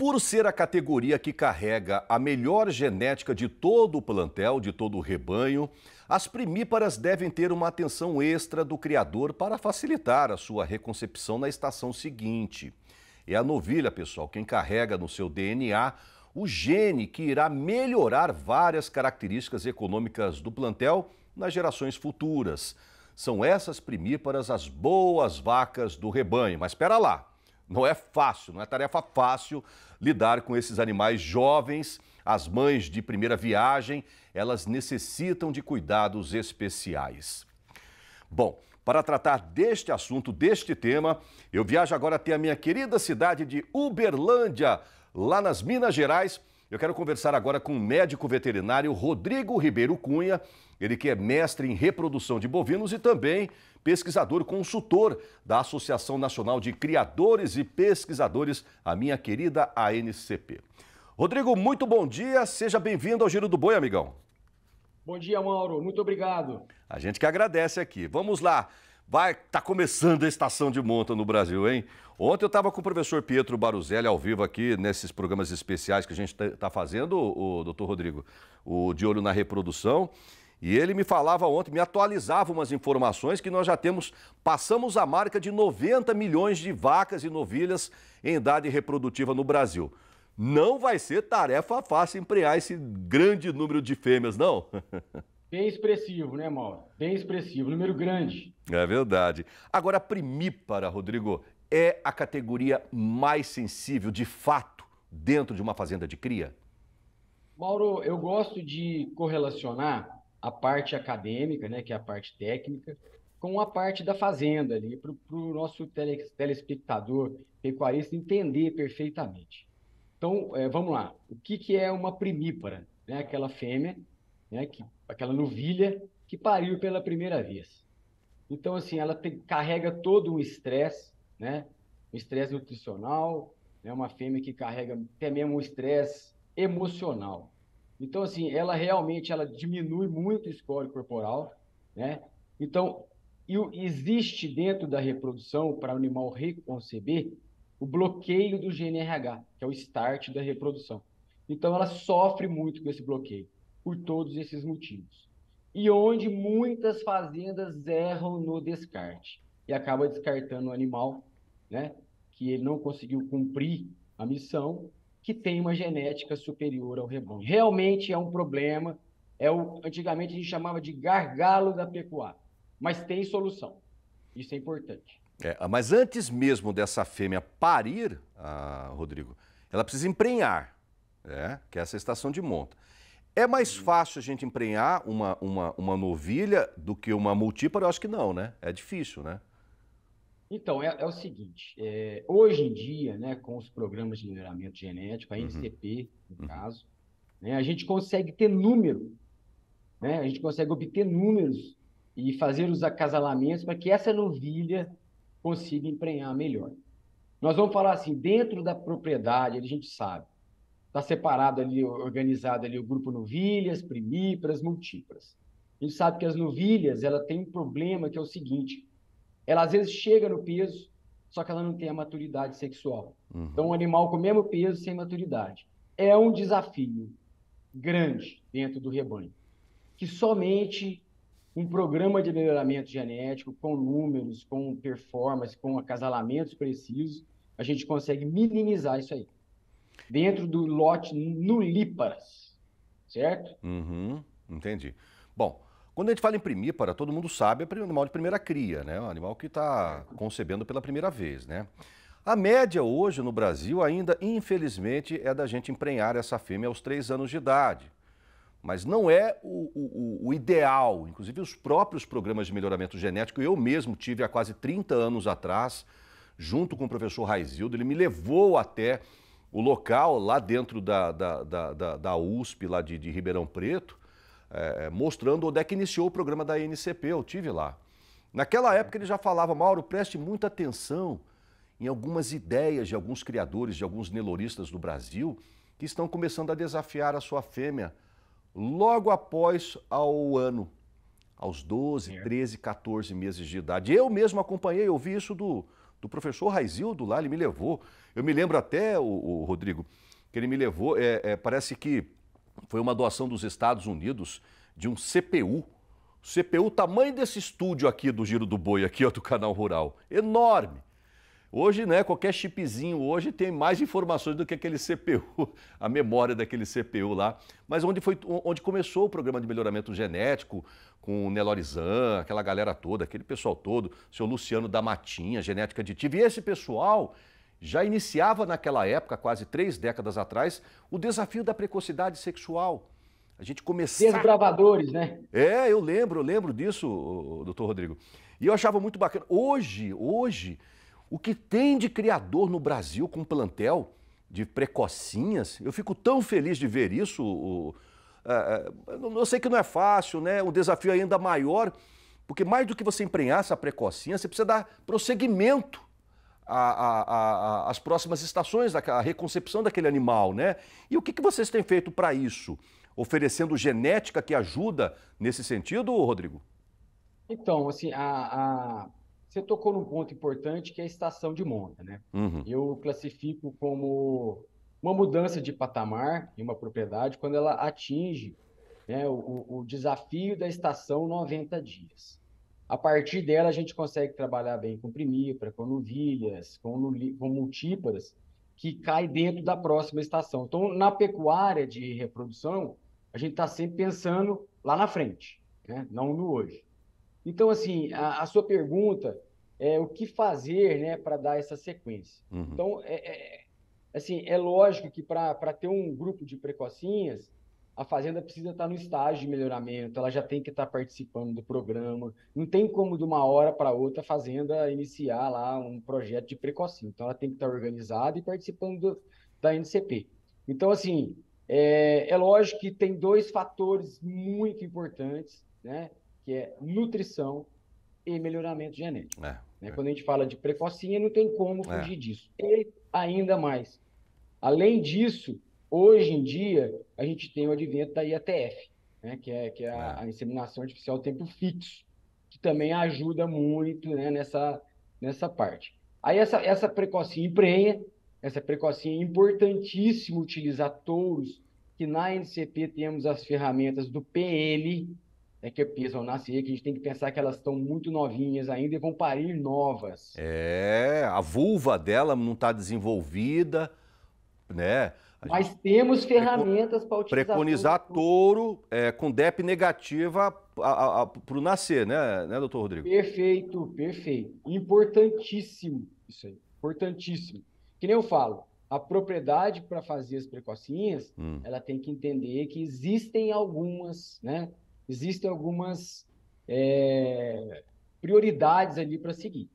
Por ser a categoria que carrega a melhor genética de todo o plantel, de todo o rebanho, as primíparas devem ter uma atenção extra do criador para facilitar a sua reconcepção na estação seguinte. É a novilha, pessoal, quem carrega no seu DNA o gene que irá melhorar várias características econômicas do plantel nas gerações futuras. São essas primíparas as boas vacas do rebanho. Mas espera lá, não é fácil, não é tarefa fácil lidar com esses animais jovens. As mães de primeira viagem, elas necessitam de cuidados especiais. Bom, para tratar deste assunto, deste tema, eu viajo agora até a minha querida cidade de Uberlândia, lá nas Minas Gerais. Eu quero conversar agora com o médico veterinário Rodrigo Ribeiro Cunha, ele que é mestre em reprodução de bovinos e também pesquisador consultor da Associação Nacional de Criadores e Pesquisadores, a minha querida ANCP. Rodrigo, muito bom dia, seja bem-vindo ao Giro do Boi, amigão. Bom dia, Mauro, muito obrigado. A gente que agradece aqui. Vamos lá. Vai, tá começando a estação de monta no Brasil, hein? Ontem eu estava com o professor Pietro Baruzelli ao vivo aqui nesses programas especiais que a gente está tá fazendo, o, o doutor Rodrigo, o de olho na reprodução. E ele me falava ontem, me atualizava umas informações que nós já temos, passamos a marca de 90 milhões de vacas e novilhas em idade reprodutiva no Brasil. Não vai ser tarefa fácil emprear esse grande número de fêmeas, não? Bem expressivo, né, Mauro? Bem expressivo, número grande. É verdade. Agora, a primípara, Rodrigo, é a categoria mais sensível, de fato, dentro de uma fazenda de cria? Mauro, eu gosto de correlacionar a parte acadêmica, né, que é a parte técnica, com a parte da fazenda ali, para o nosso tele, telespectador pecuarista entender perfeitamente. Então, é, vamos lá. O que, que é uma primípara? Né? Aquela fêmea, né? que, aquela novilha que pariu pela primeira vez. Então, assim, ela te, carrega todo um estresse, né? um estresse nutricional, né? uma fêmea que carrega até mesmo um estresse emocional. Então, assim, ela realmente ela diminui muito o score corporal, né? Então, existe dentro da reprodução, para o animal reconceber, o bloqueio do GNRH, que é o start da reprodução. Então, ela sofre muito com esse bloqueio, por todos esses motivos. E onde muitas fazendas erram no descarte e acaba descartando o animal, né? Que ele não conseguiu cumprir a missão que tem uma genética superior ao rebanho. Realmente é um problema. É o, antigamente a gente chamava de gargalo da pecuária, mas tem solução. Isso é importante. É, ah, mas antes mesmo dessa fêmea parir, ah, Rodrigo, ela precisa emprenhar, é, que é essa estação de monta. É mais uhum. fácil a gente emprenhar uma, uma, uma novilha do que uma multípara? Eu acho que não, né? É difícil, né? Então, é, é o seguinte: é, hoje em dia, né, com os programas de melhoramento genético, a NCP, uhum. no uhum. caso, né, a gente consegue ter número, né, a gente consegue obter números e fazer os acasalamentos para que essa novilha consiga emprenhar melhor. Nós vamos falar assim, dentro da propriedade, a gente sabe, está separado ali, organizado ali o grupo novilhas, primíparas, multíparas. A gente sabe que as novilhas, ela tem um problema que é o seguinte, ela às vezes chega no peso, só que ela não tem a maturidade sexual. Uhum. Então, um animal com o mesmo peso sem maturidade. É um desafio grande dentro do rebanho, que somente um programa de melhoramento genético, com números, com performance, com acasalamentos precisos, a gente consegue minimizar isso aí. Dentro do lote nulíparas, certo? Uhum, entendi. Bom, quando a gente fala em primípara, todo mundo sabe, é um animal de primeira cria, né? O animal que está concebendo pela primeira vez, né? A média hoje no Brasil ainda, infelizmente, é da gente emprenhar essa fêmea aos três anos de idade. Mas não é o, o, o ideal. Inclusive, os próprios programas de melhoramento genético, eu mesmo tive há quase 30 anos atrás, junto com o professor Raizildo, ele me levou até o local lá dentro da, da, da, da USP, lá de, de Ribeirão Preto, é, é, mostrando onde é que iniciou o programa da INCP. Eu tive lá. Naquela época ele já falava, Mauro, preste muita atenção em algumas ideias de alguns criadores, de alguns neloristas do Brasil, que estão começando a desafiar a sua fêmea logo após ao ano, aos 12, 13, 14 meses de idade. Eu mesmo acompanhei, eu vi isso do, do professor Raizildo lá, ele me levou. Eu me lembro até, o, o Rodrigo, que ele me levou, é, é, parece que foi uma doação dos Estados Unidos de um CPU. CPU tamanho desse estúdio aqui do Giro do Boi, aqui ó, do canal Rural. Enorme. Hoje, né, qualquer chipzinho hoje tem mais informações do que aquele CPU, a memória daquele CPU lá. Mas onde, foi, onde começou o programa de melhoramento genético, com o Nelorizan, aquela galera toda, aquele pessoal todo, seu Luciano da Matinha, genética aditiva. E esse pessoal já iniciava naquela época, quase três décadas atrás, o desafio da precocidade sexual. A gente começava. Desbravadores, né? É, eu lembro, eu lembro disso, doutor Rodrigo. E eu achava muito bacana. Hoje, hoje, o que tem de criador no Brasil com plantel de precocinhas, eu fico tão feliz de ver isso. É, é, eu sei que não é fácil, né? Um desafio ainda maior, porque mais do que você emprenhar essa precocinha, você precisa dar prosseguimento a, a, a, as próximas estações, a reconcepção daquele animal, né? E o que, que vocês têm feito para isso? Oferecendo genética que ajuda nesse sentido, Rodrigo? Então, assim, a, você tocou num ponto importante que é a estação de monta, né? Uhum. Eu classifico como uma mudança de patamar em uma propriedade quando ela atinge né, o, o desafio da estação 90 dias. A partir dela, a gente consegue trabalhar bem com primípara, com nuvilhas, com, com multíparas, que cai dentro da próxima estação. Então, na pecuária de reprodução, a gente está sempre pensando lá na frente, né? não no hoje. Então, assim, a, a sua pergunta é o que fazer né, para dar essa sequência. Uhum. Então, é, é, assim, é lógico que para ter um grupo de precocinhas, a fazenda precisa estar tá no estágio de melhoramento, então ela já tem que estar tá participando do programa. Não tem como de uma hora para outra a fazenda iniciar lá um projeto de precocinho. Então ela tem que estar tá organizada e participando do, da NCP. Então assim é, é lógico que tem dois fatores muito importantes, né? Que é nutrição e melhoramento genético. É, né? é. Quando a gente fala de precocinha, não tem como é. fugir disso. E ainda mais. Além disso, Hoje em dia, a gente tem o advento da IATF, né, que é, que é a, é. a inseminação artificial tempo fixo, que também ajuda muito né, nessa, nessa parte. Aí essa, essa precocinha emprenha, essa precocinha é importantíssimo utilizar touros, que na NCP temos as ferramentas do PL, né, que é pesam nascer, que a gente tem que pensar que elas estão muito novinhas ainda e vão parir novas. É, a vulva dela não está desenvolvida, né? Mas temos ferramentas para utilizar. Preconizar touro é, com DEP negativa para o nascer, né, né, doutor Rodrigo? Perfeito, perfeito. Importantíssimo isso aí. Importantíssimo. Que nem eu falo, a propriedade para fazer as precocinhas, hum. ela tem que entender que existem algumas, né? Existem algumas é, prioridades ali para seguir.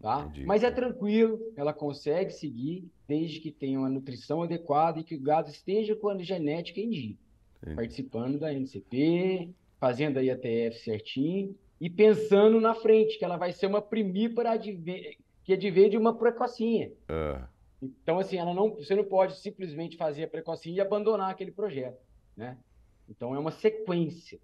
Tá? Entendi. Mas é tranquilo, ela consegue seguir desde que tenha uma nutrição adequada e que o gado esteja com a genética em dia, Entendi. participando da NCP, fazendo a IATF certinho e pensando na frente, que ela vai ser uma primípara que advém de uma precocinha. Ah. Então, assim, ela não, você não pode simplesmente fazer a precocinha e abandonar aquele projeto, né? Então, é uma sequência.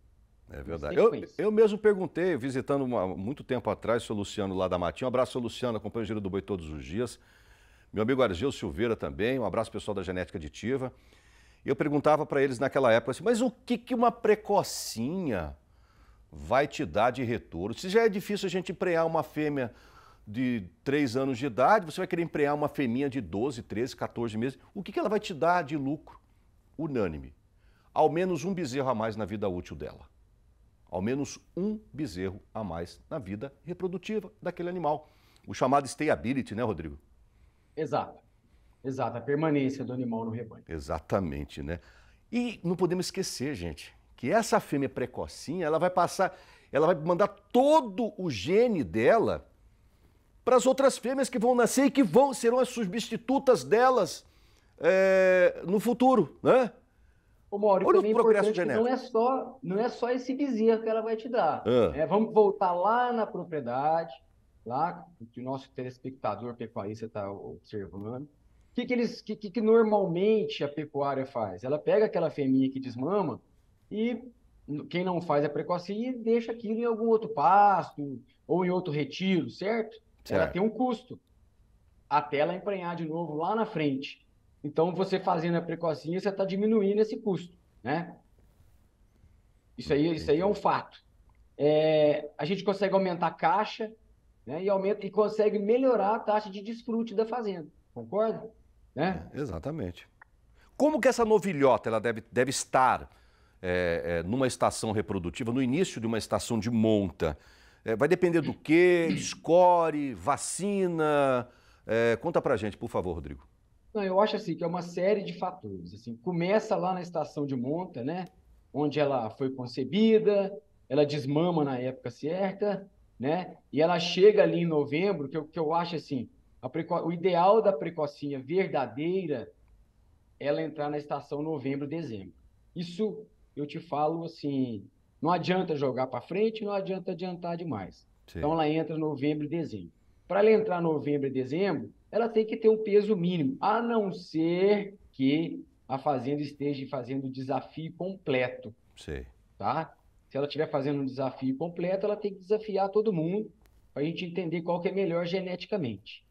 É verdade. Eu, eu mesmo perguntei, visitando uma, muito tempo atrás, seu Luciano lá da Matinha. Um abraço, seu Luciano, acompanho Giro do Boi todos os dias. Meu amigo Argel Silveira também, um abraço pessoal da Genética Aditiva. E eu perguntava para eles naquela época assim, mas o que, que uma precocinha vai te dar de retorno? Se já é difícil a gente emprear uma fêmea de 3 anos de idade, você vai querer emprear uma fêmea de 12, 13, 14 meses. O que, que ela vai te dar de lucro? Unânime. Ao menos um bezerro a mais na vida útil dela ao menos um bezerro a mais na vida reprodutiva daquele animal. O chamado stayability, né, Rodrigo? Exato. Exato, a permanência do animal no rebanho. Exatamente, né? E não podemos esquecer, gente, que essa fêmea precocinha, ela vai passar, ela vai mandar todo o gene dela para as outras fêmeas que vão nascer e que vão serão as substitutas delas é, no futuro, né? Ô, Mauro, Olha o é progresso genético. Não é, só, não é só esse bezerro que ela vai te dar. Ah. É, vamos voltar lá na propriedade, lá que o nosso telespectador pecuarista está observando. O que, que, eles, que, que, normalmente a pecuária faz? Ela pega aquela fêmea que desmama e quem não faz a precoce e deixa aquilo em algum outro pasto ou em outro retiro, certo? certo. Ela tem um custo até ela emprenhar de novo lá na frente. Então, você fazendo a precocinha, você está diminuindo esse custo, né? Isso aí, isso aí é um fato. É, a gente consegue aumentar a caixa né, e, aumenta, e consegue melhorar a taxa de desfrute da fazenda, concorda? Né? É, exatamente. Como que essa novilhota ela deve, deve estar é, é numa estação reprodutiva, no início de uma estação de monta? É, vai depender do que? Escore, vacina? É, conta pra gente, por favor, Rodrigo. Não, eu acho assim que é uma série de fatores. Assim, começa lá na estação de monta, né? Onde ela foi concebida, ela desmama na época certa, né? E ela chega ali em novembro, que eu, que eu acho assim, preco... o ideal da precocinha verdadeira, é ela entrar na estação novembro, dezembro. Isso eu te falo assim, não adianta jogar para frente, não adianta adiantar demais. Sim. Então ela entra novembro e dezembro. Para ela entrar novembro e dezembro, ela tem que ter um peso mínimo, a não ser que a fazenda esteja fazendo o desafio completo. Tá? Se ela estiver fazendo um desafio completo, ela tem que desafiar todo mundo para a gente entender qual que é melhor geneticamente.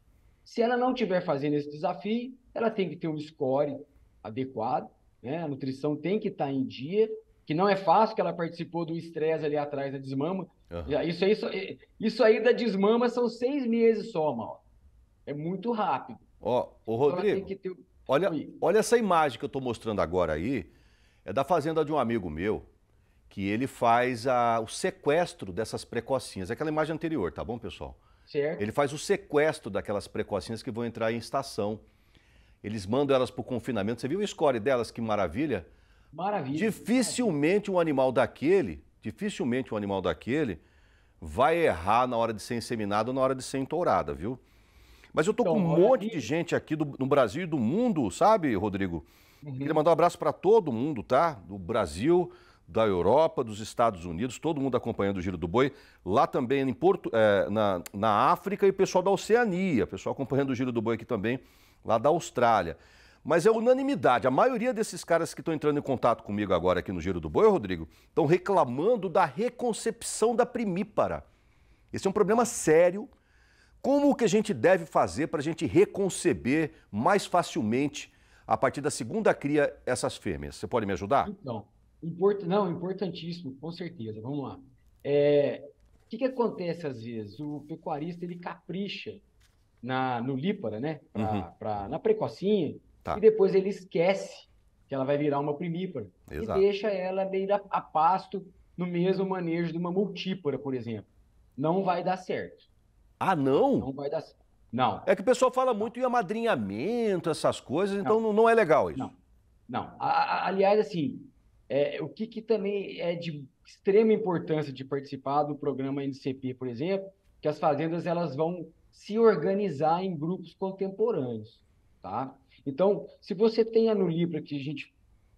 Se ela não estiver fazendo esse desafio, ela tem que ter um score adequado, né? a nutrição tem que estar tá em dia, que não é fácil, que ela participou do estresse ali atrás da desmama. Uhum. Isso, aí, isso aí da desmama são seis meses só, Mal. É muito rápido. Ó, o Rodrigo, então ter... olha, olha essa imagem que eu estou mostrando agora aí. É da fazenda de um amigo meu, que ele faz a, o sequestro dessas precocinhas. É aquela imagem anterior, tá bom, pessoal? Certo. Ele faz o sequestro daquelas precocinhas que vão entrar em estação. Eles mandam elas para o confinamento. Você viu o score delas? Que maravilha. Maravilha. Dificilmente um animal daquele, dificilmente um animal daquele vai errar na hora de ser inseminado ou na hora de ser entourada, viu? Mas eu tô então, com um monte aí... de gente aqui do, no Brasil e do mundo, sabe, Rodrigo? Uhum. Queria mandar um abraço para todo mundo, tá? Do Brasil, da Europa, dos Estados Unidos, todo mundo acompanhando o Giro do Boi. Lá também em Porto, é, na, na África e o pessoal da Oceania, pessoal acompanhando o Giro do Boi aqui também, lá da Austrália. Mas é unanimidade. A maioria desses caras que estão entrando em contato comigo agora aqui no Giro do Boi, Rodrigo, estão reclamando da reconcepção da primípara. Esse é um problema sério como que a gente deve fazer para a gente reconceber mais facilmente, a partir da segunda cria, essas fêmeas? Você pode me ajudar? Então, import... não, importantíssimo, com certeza. Vamos lá. É... O que, que acontece às vezes? O pecuarista ele capricha na, no lípara, né? Pra, uhum. pra, na precocinha, tá. e depois ele esquece que ela vai virar uma primípara Exato. e deixa ela meio a, a pasto no mesmo manejo de uma multípara, por exemplo. Não vai dar certo. Ah, não? Não vai dar certo. Não. É que o pessoal fala muito em amadrinhamento, essas coisas, então não, não é legal isso. Não. não. A, a, aliás, assim, é, o que, que, também é de extrema importância de participar do programa NCP, por exemplo, que as fazendas elas vão se organizar em grupos contemporâneos, tá? Então, se você tem a Nulipra que a gente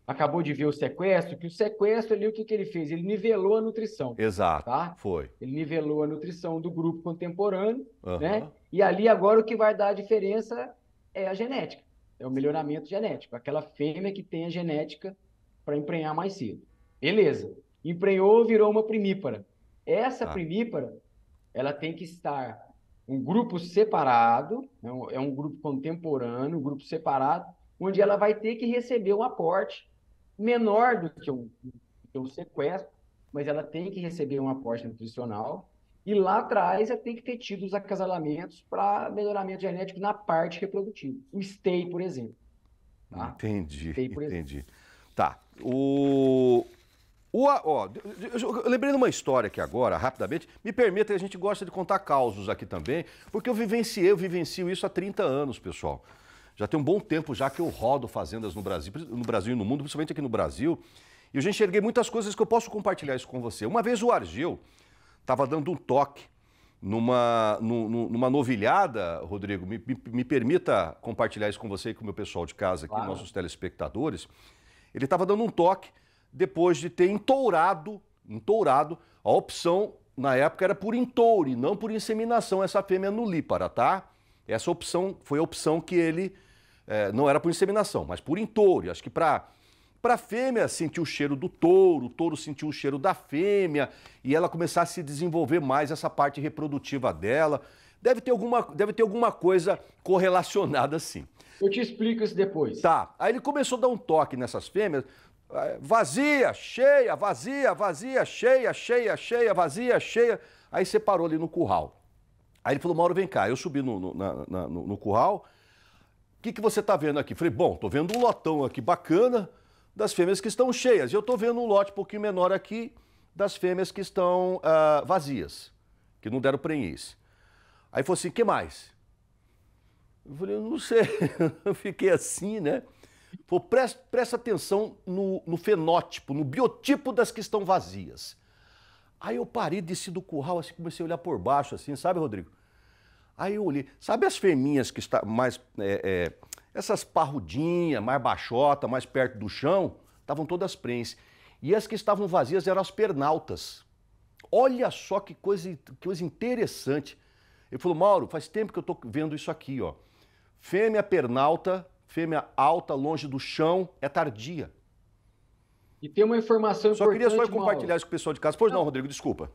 acabou de ver o sequestro, que o sequestro ali, o que, que ele fez? Ele nivelou a nutrição. Exato. Tá? Foi. Ele nivelou a nutrição do grupo contemporâneo, uhum. né? E ali agora o que vai dar a diferença é a genética, é o melhoramento genético, aquela fêmea que tem a genética para emprenhar mais cedo. Beleza. Emprenhou, virou uma primípara. Essa ah. primípara, ela tem que estar um grupo separado, é um, é um grupo contemporâneo, um grupo separado, onde ela vai ter que receber um aporte menor do que um, que sequestro, mas ela tem que receber um aporte nutricional. E lá atrás, ela tem que ter tido os acasalamentos para melhoramento genético na parte reprodutiva. O STEI, por exemplo. Tá? Entendi, stay, por entendi. Exemplo. Tá. O... O, ó, eu lembrei de uma história aqui agora, rapidamente. Me permita, a gente gosta de contar causos aqui também, porque eu vivenciei, eu vivencio isso há 30 anos, pessoal. Já tem um bom tempo já que eu rodo fazendas no Brasil, no Brasil e no mundo, principalmente aqui no Brasil. E eu já enxerguei muitas coisas que eu posso compartilhar isso com você. Uma vez o Argil estava dando um toque numa, numa novilhada, Rodrigo, me, me, me, permita compartilhar isso com você e com o meu pessoal de casa aqui, claro. nossos telespectadores. Ele estava dando um toque depois de ter entourado, entourado, a opção na época era por entoure, não por inseminação, essa fêmea nulípara, tá? Essa opção foi a opção que ele é, não era por inseminação, mas por entouro. Acho que para para a fêmea sentir o cheiro do touro, o touro sentir o cheiro da fêmea e ela começar a se desenvolver mais essa parte reprodutiva dela. Deve ter alguma, deve ter alguma coisa correlacionada assim. Eu te explico isso depois. Tá. Aí ele começou a dar um toque nessas fêmeas. É, vazia, cheia, vazia, vazia, cheia, cheia, cheia, vazia, cheia. Aí separou ali no curral. Aí ele falou, Mauro, vem cá. Eu subi no, no, na, no, no curral o que, que você está vendo aqui? Falei, bom, estou vendo um lotão aqui bacana das fêmeas que estão cheias. E eu estou vendo um lote um pouquinho menor aqui das fêmeas que estão ah, vazias, que não deram prenhez. Aí falou assim, que mais? Eu falei, eu não sei. eu fiquei assim, né? Falei, presta, presta atenção no, no fenótipo, no biotipo das que estão vazias. Aí eu parei, desci do curral, assim, comecei a olhar por baixo, assim, sabe, Rodrigo? Aí eu olhei, sabe as feminhas que está mais. É, é, essas parrudinhas, mais baixota, mais perto do chão, estavam todas prensas. E as que estavam vazias eram as pernaltas. Olha só que coisa, que coisa interessante. Ele falou, Mauro, faz tempo que eu estou vendo isso aqui, ó. Fêmea pernalta, fêmea alta, longe do chão, é tardia. E tem uma informação só importante. Só queria só compartilhar Mauro. isso com o pessoal de casa. Pois não, não Rodrigo, desculpa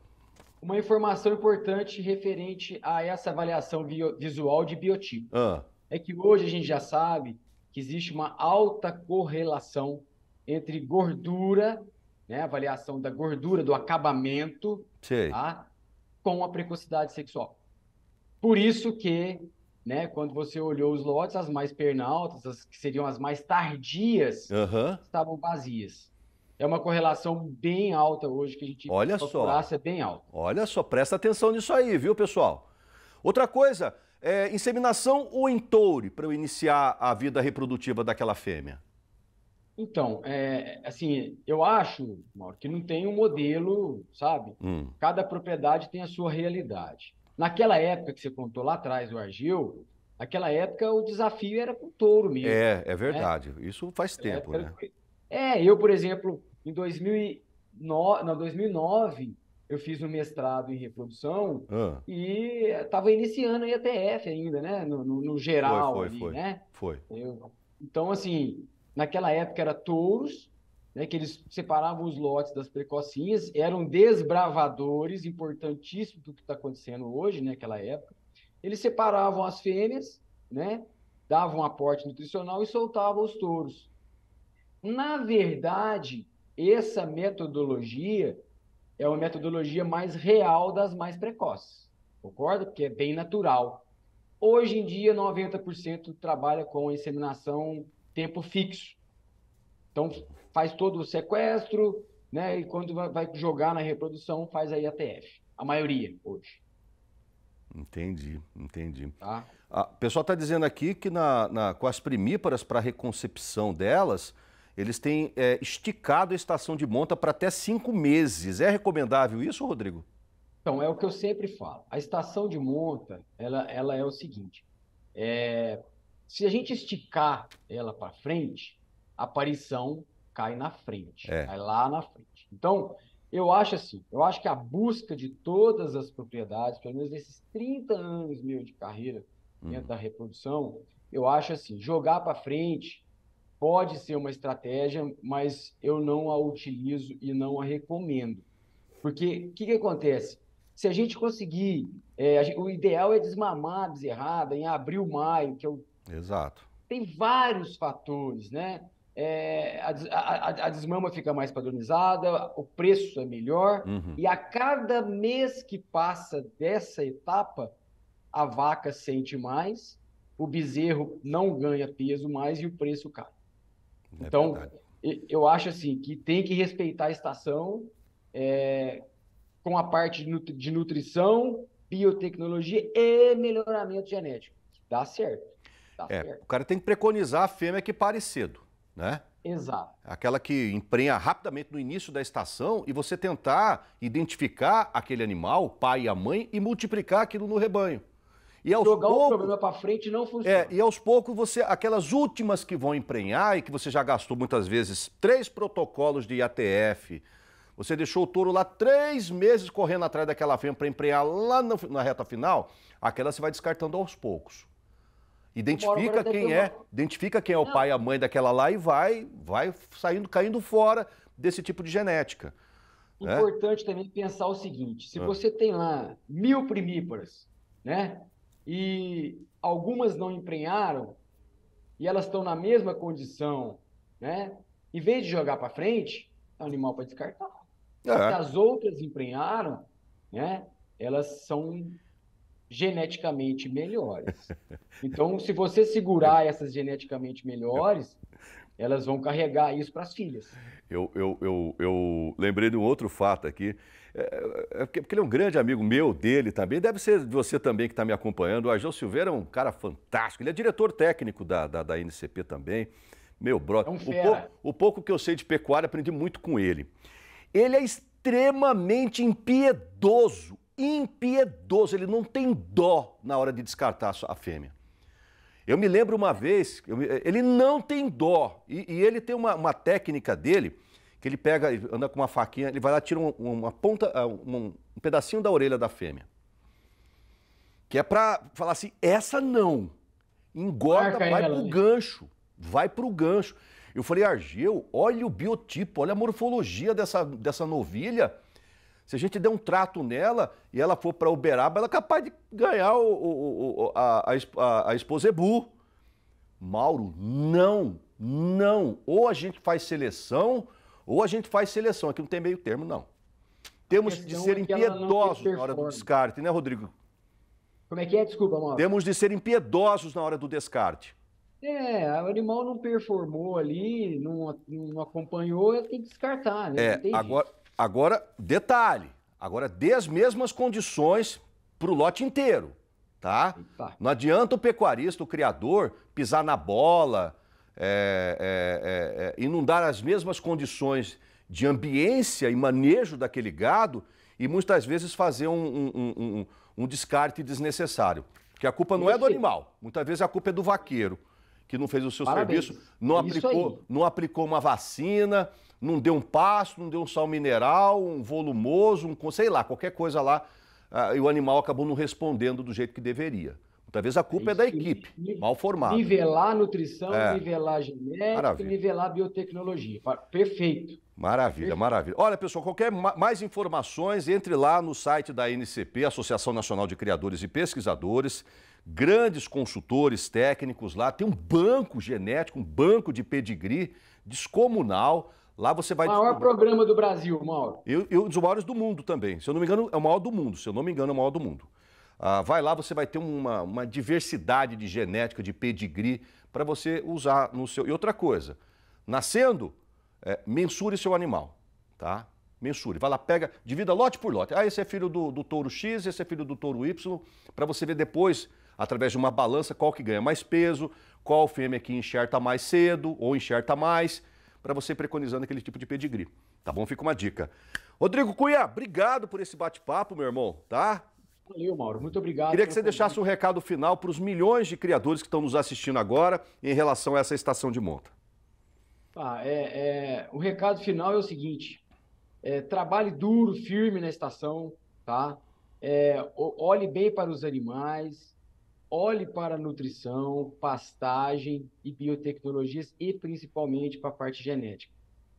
uma informação importante referente a essa avaliação visual de biotipo. Ah. É que hoje a gente já sabe que existe uma alta correlação entre gordura, né, avaliação da gordura, do acabamento, tá, com a precocidade sexual. Por isso que, né, quando você olhou os lotes, as mais pernaltas, as que seriam as mais tardias, estavam vazias é uma correlação bem alta hoje que a gente Olha só. é bem alta. Olha só, presta atenção nisso aí, viu, pessoal? Outra coisa, é, inseminação ou entoure para eu iniciar a vida reprodutiva daquela fêmea? Então, é, assim, eu acho, Mauro, que não tem um modelo, sabe? Hum. Cada propriedade tem a sua realidade. Naquela época que você contou lá atrás, o Argil, naquela época o desafio era com touro mesmo. É, é né? verdade. Né? Isso faz tempo, né? É, eu, por exemplo, em 2009, não, 2009 eu fiz um mestrado em reprodução ah. e estava iniciando a ETF ainda, né? No, no, no geral, foi, foi, ali, foi. né? Foi. Eu, então, assim, naquela época era touros, né, que eles separavam os lotes das precocinhas, eram desbravadores importantíssimo do que está acontecendo hoje, né, naquela época. Eles separavam as fêmeas, né, davam um aporte nutricional e soltavam os touros. Na verdade, essa metodologia é uma metodologia mais real das mais precoces, concorda? Porque é bem natural. Hoje em dia, 90% trabalha com inseminação tempo fixo. Então, faz todo o sequestro, né? E quando vai jogar na reprodução, faz aí a TF. A maioria, hoje. Entendi, entendi. Tá. pessoal está dizendo aqui que na, na, com as primíparas para reconcepção delas, eles têm é, esticado a estação de monta para até cinco meses. É recomendável isso, Rodrigo? Então, é o que eu sempre falo. A estação de monta, ela, ela é o seguinte. É, se a gente esticar ela para frente, a aparição cai na frente, é. cai lá na frente. Então, eu acho assim, eu acho que a busca de todas as propriedades, pelo menos nesses 30 anos meu de carreira hum. dentro uhum. da reprodução, eu acho assim, jogar para frente pode ser uma estratégia, mas eu não a utilizo e não a recomendo. Porque o que, que, acontece? Se a gente conseguir, é, gente, o ideal é desmamar a bezerrada em abril, maio, que é o... Exato. Tem vários fatores, né? É, a, a, a, desmama fica mais padronizada, o preço é melhor, uhum. e a cada mês que passa dessa etapa, a vaca sente mais, o bezerro não ganha peso mais e o preço cai. É então, eu acho assim que tem que respeitar a estação é, com a parte de nutrição, biotecnologia e melhoramento genético. Dá certo. Dá é, certo. O cara tem que preconizar a fêmea que pare cedo, né? Exato. Aquela que emprenha rapidamente no início da estação e você tentar identificar aquele animal, pai e a mãe, e multiplicar aquilo no rebanho. E aos Jogar o problema para frente não funciona. É, e aos poucos você, aquelas últimas que vão emprenhar e que você já gastou muitas vezes três protocolos de IATF, você deixou o touro lá três meses correndo atrás daquela fêmea para emprenhar lá no, na reta final, aquela você vai descartando aos poucos. Identifica quem é, uma... identifica quem é o pai e a mãe daquela lá e vai, vai saindo, caindo fora desse tipo de genética. Né? Importante também pensar o seguinte: se ah. você tem lá mil primíparas, né? e algumas não emprenharam e elas estão na mesma condição, né? Em vez de jogar para frente, é um animal para descartar. É. as outras emprenharam, né? Elas são geneticamente melhores. Então, se você segurar essas geneticamente melhores, elas vão carregar isso para as filhas. Eu, eu, eu, eu lembrei de um outro fato aqui. É, é, é porque, ele é um grande amigo meu, dele também. Deve ser você também que está me acompanhando. O Arjão Silveira é um cara fantástico. Ele é diretor técnico da, da, da NCP também. Meu brother. É um o, o pouco que eu sei de pecuária, aprendi muito com ele. Ele é extremamente impiedoso. Impiedoso. Ele não tem dó na hora de descartar a fêmea. Eu me lembro uma vez, eu, ele não tem dó. E, e ele tem uma, uma técnica dele que ele pega, ele anda com uma faquinha, ele vai lá, tira uma, uma ponta, ah, um, um pedacinho da orelha da fêmea. Que é para falar assim, essa não. Engorda, Marca vai pro ali. gancho. Vai pro gancho. Eu falei, Argeu, olha o biotipo, olha a morfologia dessa, dessa novilha. Se a gente der um trato nela e ela for para Uberaba, ela é capaz de ganhar o, o, o, a, a, a Exposebu. Mauro, não, não. Ou a gente faz seleção ou a gente faz seleção, aqui não tem meio termo, não. Temos de ser é impiedosos na hora do descarte, né, Rodrigo? Como é que é? Desculpa, Mauro. Temos de ser impiedosos na hora do descarte. É, o animal não performou ali, não, não acompanhou, é tem que descartar, né? É, agora, agora, detalhe, agora dê as mesmas condições para o lote inteiro, tá? Eita. Não adianta o pecuarista, o criador, pisar na bola, é, é, é, é, inundar as mesmas condições de ambiência e manejo daquele gado e muitas vezes fazer um, um, um, um descarte desnecessário. Porque a culpa não é do animal, muitas vezes a culpa é do vaqueiro, que não fez o seu Parabéns. serviço, não aplicou, não aplicou uma vacina, não deu um pasto, não deu um sal mineral, um volumoso, um, sei lá, qualquer coisa lá, ah, e o animal acabou não respondendo do jeito que deveria. Talvez a culpa é, é da equipe, mal formada. Nivelar nutrição, é. nivelar genética, maravilha. nivelar biotecnologia. Perfeito. Maravilha, Perfeito. maravilha. Olha, pessoal, qualquer mais informações, entre lá no site da NCP, Associação Nacional de Criadores e Pesquisadores grandes consultores técnicos lá, tem um banco genético, um banco de pedigree descomunal. Lá você vai. O Maior descobrir... programa do Brasil, Mauro. E, e um dos maiores do mundo também. Se eu não me engano, é o maior do mundo. Se eu não me engano, é o maior do mundo. Ah, vai lá, você vai ter uma, uma diversidade de genética, de pedigree, para você usar no seu. E outra coisa, nascendo, é, mensure seu animal, tá? Mensure. Vai lá, pega, divida lote por lote. Ah, esse é filho do, do touro X, esse é filho do touro Y, para você ver depois, através de uma balança, qual que ganha mais peso, qual fêmea que enxerta mais cedo ou enxerta mais, para você preconizando aquele tipo de pedigree. Tá bom? Fica uma dica. Rodrigo Cunha, obrigado por esse bate-papo, meu irmão, tá? Valeu, Mauro. Muito obrigado. Queria que você convite. deixasse um recado final para os milhões de criadores que estão nos assistindo agora em relação a essa estação de monta. ah, é, é, o recado final é o seguinte: é, trabalhe duro, firme na estação, tá? É, olhe bem para os animais, olhe para a nutrição, pastagem e biotecnologias e principalmente para a parte genética,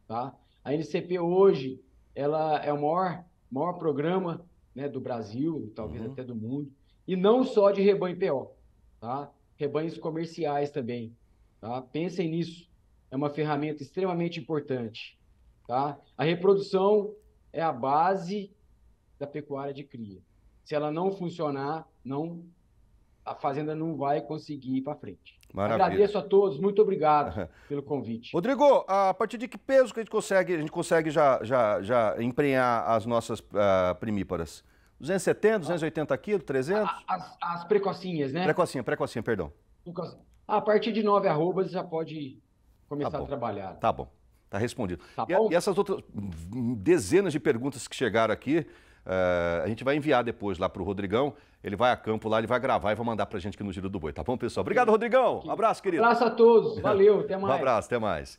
tá? A NCP hoje ela é o maior, maior programa né, do Brasil, talvez uhum. até do mundo, e não só de rebanho PO, tá? rebanhos comerciais também. Tá? Pensem nisso, é uma ferramenta extremamente importante. Tá? A reprodução é a base da pecuária de cria. Se ela não funcionar, não a Fazenda não vai conseguir ir para frente. Maravilha. Agradeço a todos, muito obrigado pelo convite. Rodrigo, a partir de que peso que a gente consegue, a gente consegue já, já, já emprenhar as nossas uh, primíparas? 270, 280 quilos, 300? As, as precocinhas, né? Precocinha, precocinha, perdão. A partir de 9 arrobas já pode começar tá a trabalhar. Tá bom, tá respondido. Tá e, e essas outras dezenas de perguntas que chegaram aqui, Uh, a gente vai enviar depois lá para o Rodrigão. Ele vai a campo lá, ele vai gravar e vai mandar para a gente aqui no Giro do Boi, tá bom, pessoal? Obrigado, Rodrigão. Um abraço, querido. Um abraço a todos. Valeu, até mais. um abraço, até mais.